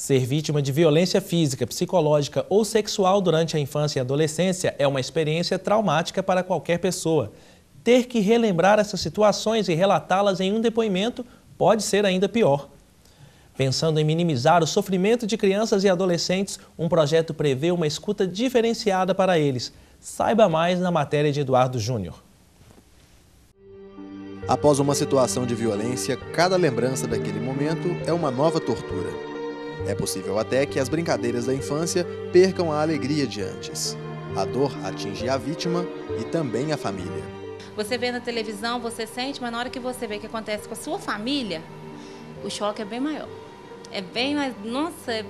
Ser vítima de violência física, psicológica ou sexual durante a infância e adolescência é uma experiência traumática para qualquer pessoa. Ter que relembrar essas situações e relatá-las em um depoimento pode ser ainda pior. Pensando em minimizar o sofrimento de crianças e adolescentes, um projeto prevê uma escuta diferenciada para eles. Saiba mais na matéria de Eduardo Júnior. Após uma situação de violência, cada lembrança daquele momento é uma nova tortura. É possível até que as brincadeiras da infância percam a alegria de antes. A dor atinge a vítima e também a família. Você vê na televisão, você sente, mas na hora que você vê o que acontece com a sua família, o choque é bem maior. É bem mais. Nossa, é,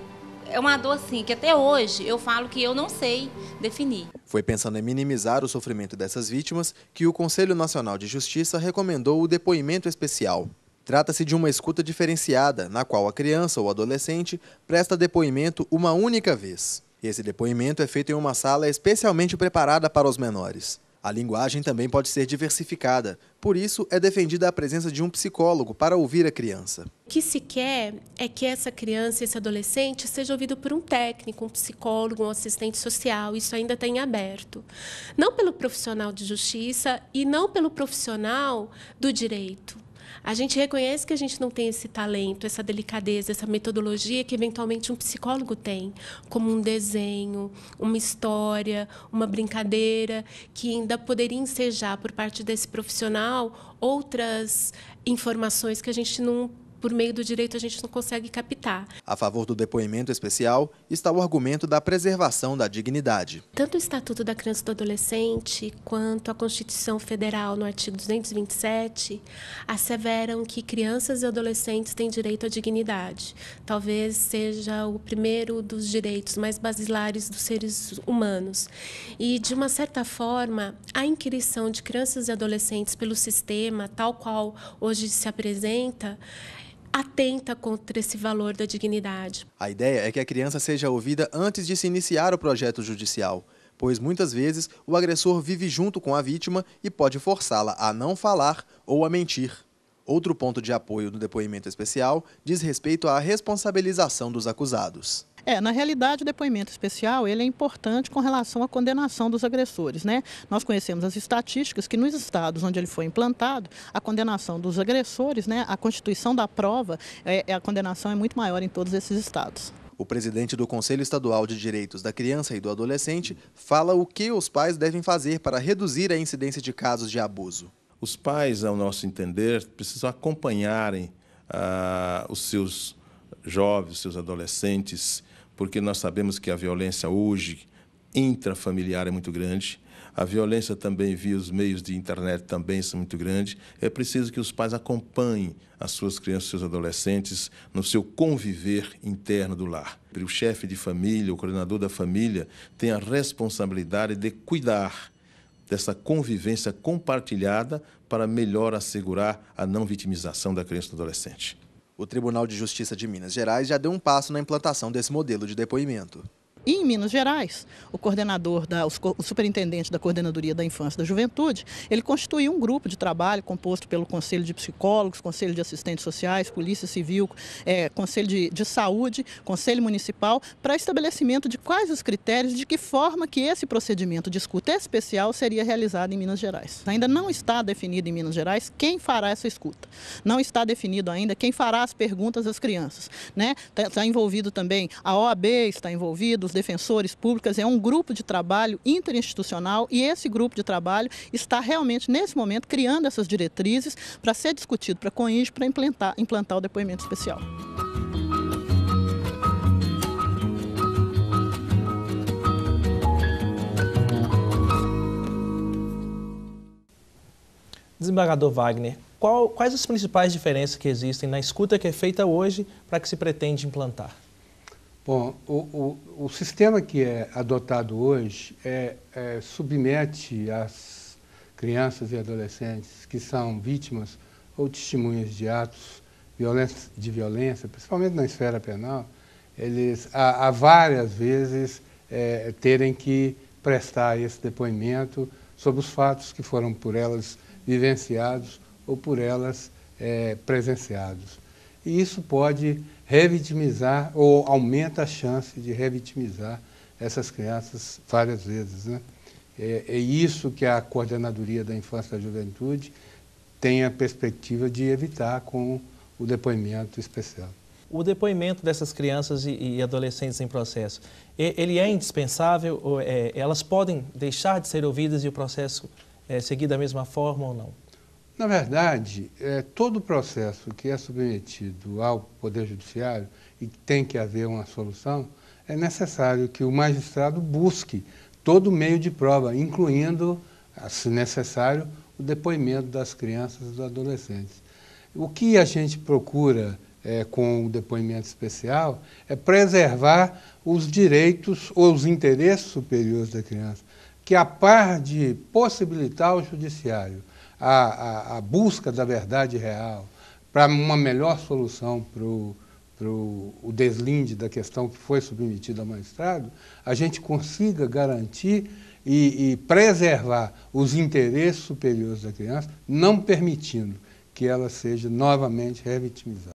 é uma dor assim que até hoje eu falo que eu não sei definir. Foi pensando em minimizar o sofrimento dessas vítimas que o Conselho Nacional de Justiça recomendou o depoimento especial. Trata-se de uma escuta diferenciada, na qual a criança ou adolescente presta depoimento uma única vez. Esse depoimento é feito em uma sala especialmente preparada para os menores. A linguagem também pode ser diversificada, por isso é defendida a presença de um psicólogo para ouvir a criança. O que se quer é que essa criança, esse adolescente, seja ouvido por um técnico, um psicólogo, um assistente social. Isso ainda está em aberto. Não pelo profissional de justiça e não pelo profissional do direito a gente reconhece que a gente não tem esse talento, essa delicadeza, essa metodologia que eventualmente um psicólogo tem, como um desenho, uma história, uma brincadeira, que ainda poderia ensejar por parte desse profissional outras informações que a gente não por meio do direito a gente não consegue captar. A favor do depoimento especial está o argumento da preservação da dignidade. Tanto o Estatuto da Criança e do Adolescente quanto a Constituição Federal, no artigo 227, asseveram que crianças e adolescentes têm direito à dignidade. Talvez seja o primeiro dos direitos mais basilares dos seres humanos. E, de uma certa forma, a inquisição de crianças e adolescentes pelo sistema, tal qual hoje se apresenta, atenta contra esse valor da dignidade. A ideia é que a criança seja ouvida antes de se iniciar o projeto judicial, pois muitas vezes o agressor vive junto com a vítima e pode forçá-la a não falar ou a mentir. Outro ponto de apoio do depoimento especial diz respeito à responsabilização dos acusados. É, na realidade, o depoimento especial ele é importante com relação à condenação dos agressores. Né? Nós conhecemos as estatísticas que nos estados onde ele foi implantado, a condenação dos agressores, né, a constituição da prova, é, é, a condenação é muito maior em todos esses estados. O presidente do Conselho Estadual de Direitos da Criança e do Adolescente fala o que os pais devem fazer para reduzir a incidência de casos de abuso. Os pais, ao nosso entender, precisam acompanharem ah, os seus jovens, seus adolescentes, porque nós sabemos que a violência hoje intrafamiliar é muito grande. A violência também via os meios de internet também são muito grande. É preciso que os pais acompanhem as suas crianças, seus adolescentes no seu conviver interno do lar. O chefe de família, o coordenador da família tem a responsabilidade de cuidar dessa convivência compartilhada para melhor assegurar a não vitimização da criança e do adolescente. O Tribunal de Justiça de Minas Gerais já deu um passo na implantação desse modelo de depoimento. E em Minas Gerais, o coordenador, da, o superintendente da Coordenadoria da Infância e da Juventude, ele constituiu um grupo de trabalho composto pelo Conselho de Psicólogos, Conselho de Assistentes Sociais, Polícia Civil, é, Conselho de, de Saúde, Conselho Municipal, para estabelecimento de quais os critérios, de que forma que esse procedimento de escuta especial seria realizado em Minas Gerais. Ainda não está definido em Minas Gerais quem fará essa escuta. Não está definido ainda quem fará as perguntas às crianças. Né? Está, tá envolvido também a OAB, está envolvido os defensores públicas, é um grupo de trabalho interinstitucional e esse grupo de trabalho está realmente, nesse momento, criando essas diretrizes para ser discutido para a para implantar, implantar o depoimento especial. Desembargador Wagner, qual, quais as principais diferenças que existem na escuta que é feita hoje para que se pretende implantar? Bom, o, o, o sistema que é adotado hoje é, é, submete as crianças e adolescentes que são vítimas ou testemunhas de atos violência, de violência, principalmente na esfera penal, eles há, várias vezes é, terem que prestar esse depoimento sobre os fatos que foram por elas vivenciados ou por elas é, presenciados. E isso pode revitimizar ou aumenta a chance de revitimizar essas crianças várias vezes. Né? É, é isso que a Coordenadoria da Infância e da Juventude tem a perspectiva de evitar com o depoimento especial. O depoimento dessas crianças e, adolescentes em processo, ele é indispensável? É, elas podem deixar de ser ouvidas e o processo é, seguir da mesma forma ou não? Na verdade, é, todo processo que é submetido ao Poder Judiciário e tem que haver uma solução, é necessário que o magistrado busque todo meio de prova, incluindo, ah, se necessário, o depoimento das crianças e dos adolescentes. O que a gente procura é, com o depoimento especial é preservar os direitos ou os interesses superiores da criança, que a par de possibilitar o judiciário a, a, a busca da verdade real, para uma melhor solução para o deslinde da questão que foi submetida ao magistrado, a gente consiga garantir e, e, preservar os interesses superiores da criança, não permitindo que ela seja novamente revitimizada.